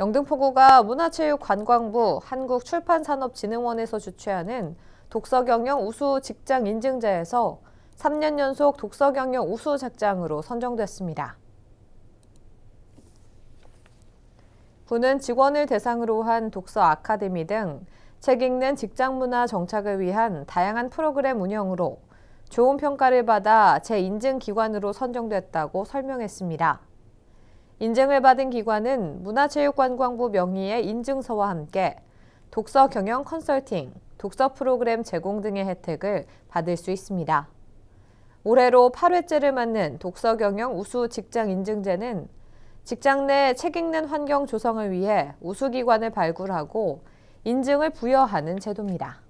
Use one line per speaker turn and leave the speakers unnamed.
영등포구가 문화체육관광부 한국출판산업진흥원에서 주최하는 독서경영 우수 직장 인증자에서 3년 연속 독서경영 우수 작장으로 선정됐습니다. 부는 직원을 대상으로 한 독서 아카데미 등 책 읽는 직장 문화 정착을 위한 다양한 프로그램 운영으로 좋은 평가를 받아 재인증 기관으로 선정됐다고 설명했습니다. 인증을 받은 기관은 문화체육관광부 명의의 인증서와 함께 독서 경영 컨설팅, 독서 프로그램 제공 등의 혜택을 받을 수 있습니다. 올해로 8회째를 맞는 독서 경영 우수 직장 인증제는 직장 내 책 읽는 환경 조성을 위해 우수기관을 발굴하고 인증을 부여하는 제도입니다.